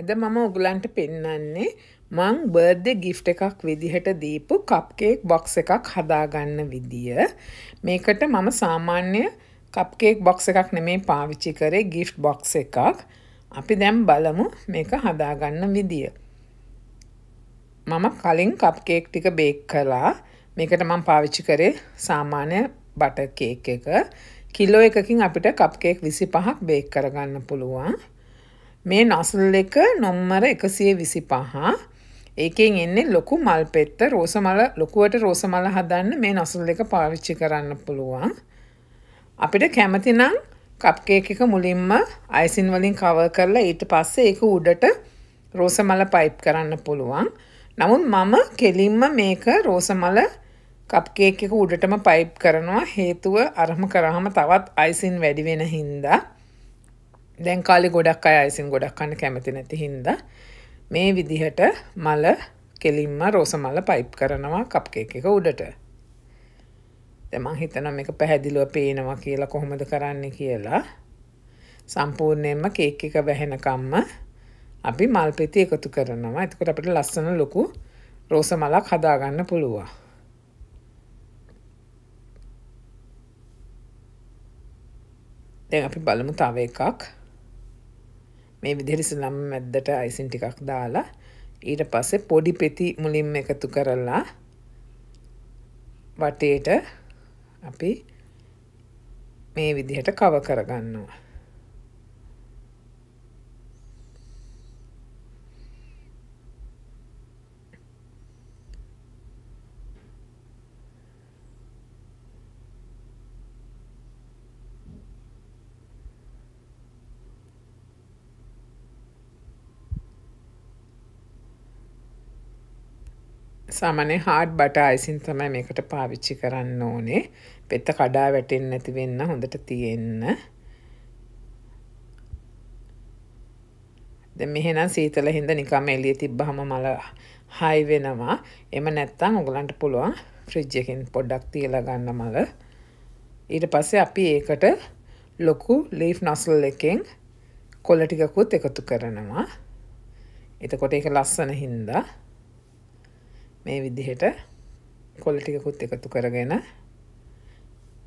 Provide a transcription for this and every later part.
ඇද මම ඔගුලන්ට පෙන්නන්නේ මං බර්ධ ගිෆ්ට එකක් විදිහට දීපු කප්කේක් බොක්ස එකක් හදාගන්න විදිය. මේකට මම සාමාන්‍ය කප්කේක් බොක්ස එකක් නෙමේ පාවිච්චි කරේ ගිෆ් බොක්ස එකක් අපි දැම් බලමු මේක හදාගන්න විදිය. මම කලින් කප්කේක් ටික බේක් කලා මේකට මං පාවිච්චි කරේ සාමාන්‍ය බටකේක් එක කිලෝ එකකින් අපිට කප්කේක් විසි පහක් බේක් කරගන්න පුළුවන්. මේ නසුල් එක නොම්මර එකසිය විසි පහා ඒකෙන් එන්නේ ලොකු මල් පෙත්ත රෝසමල ලොකුවට රෝසමල හදන්න මේ නසුල් එක පාවිච්චි කරන්න පුළුවන්. අපිට කැමතිනම් කප්කේක එක මුලින්ම අයිසින් වලින් කව කරලා ඊට පස්සේ ඒක උඩට රෝසමල පයිප් කරන්න පුළුවන්. නමුත් මම කෙලින්ම මේක රෝසමල කප්කේක් එක උඩටම පයිප් කරනවා හේතුව අරම කරාම තවත් අයිසින් වැඩි වෙන හින්දා දැන් කාලෙ ගොඩක් අය අයිසින් ගොඩක් කන්න කැමති නැති හින්ද මේ විදිහට මල කෙලින්ම රෝස මල පයිප් කරනවා කප්කේක එක උඩට දෙමං හිතනම් එක පැහැදිලුව පේනවා කියලා කොහොමද කරන්න කියලා සම්පූර්ණයෙන්ම කේක් එක වැහෙනකම්ම අපි මල් පෙති එකතු කරනවා එතකොට අපිට ලස්සන ලොකු රෝස මලක් හදාගන්න පුළුවන් දැන් අපි බලමු තව එකක් මේ විදිරිසි ලම් ඇද්දට අයිසින් ටිකක් දාලා ඊට පස්සේ පොඩි පෙති මුලින්ම එකතු කරලා වටේට අපි මේ විදිහට කව කරගන්නවා සාමාන්‍ය හාඩ් බට අයිසින් තමයි මේකට පාවිච්චි කරන්න ඕනේ. පෙත්ත කඩා වැටෙන්නේ නැති වෙන්න හොඳට තියෙන්න. දැන් මෙහෙනම් සීතල හින්දා නිකම්ම එළිය තිබ්බහම මල හයි වෙනවා. එම නැත්තම් ඔයගලන්ට පුළුවන් ෆ්‍රිජ් එකෙන් පොඩ්ඩක් තියලා ගන්න මල. ඊට පස්සේ අපි ඒකට ලොකු ලීෆ් නොස්ල් එකෙන් කොළ ටිකකුත් එකතු කරනවා. එතකොට ඒක ලස්සන හින්දා මේ විදිහට කොලටිකුත් එකතු කරගෙන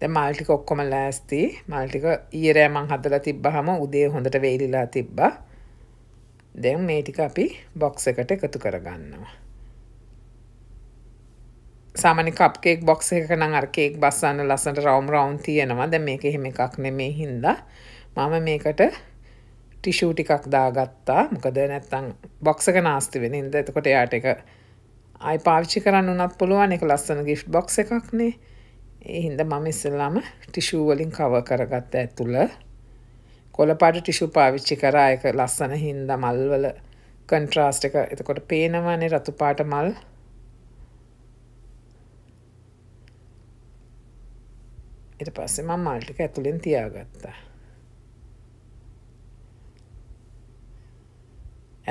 මල්ටික ඔක්කොම ලෑස්ති මල්ටික ඊරෑමං හදලා තිබ්බහම උදේ හොඳට වෙයිලිලා තිබ්බා දැන් මේ ටික අපි බොක්ස එකට එකතු කරගන්නවා සාමාන්‍ය කප් කේක් බොක්ස් එකක නම් අර කේක් බස්සන්න ලස්සනට රවුම් රවුම් තියෙනවා. දැන් මේක එහෙම එකක් නෙමෙයි හින්දා මම මේකට ටිෂු ටිකක් දාගත්තා. මොකද නැත්තම් බොක්ස් එක නාස්ති වෙන හින්දා එතකොට එයාට ඒක අයි පාවිච්චි කරන්න උනත් පුළුවන් එක ලස්සන ගිෆ් බොක්ස එකක්නේ එහින්ද මම ඉස්සල්ලාම ටිෂූවලින් කව කරගත්ත ඇතුළ කොළපාට ටිෂු පාවිච්චි කරා එක ලස්සන හින්ද මල්වල කන්ට්‍රාස්ට එක එතකොට පේනවනේ රතුපාට මල් එට පස්සේ මම මල්ටික ඇතුළෙන් තියාගත්තා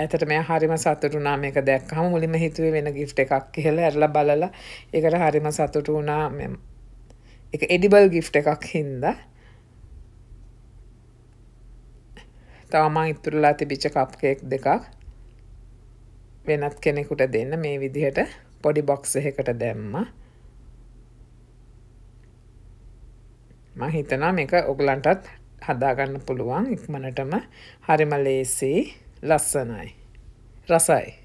ඇතට මේ හරිම සතුට වුණා මේක දැක්කම මුලින්ම හිතුවේ වෙන gift එකක් කියලා ඇරලා බලලා ඒකට හරිම සතුට වුණා මම. ඒක edible gift එකක් හින්දා. තව මම ඉතුරුලා තිබිච්ච කප් කේක් දෙකක් වෙනත් කෙනෙකුට දෙන්න මේ විදිහට පොඩි බොක්ස් එකකට දැම්මා. මම හිතනවා මේක ඔයගලන්ටත් හදාගන්න පුළුවන් ඉක්මනටම හරිම ලේසියි. ලස්සනයි. රසයි.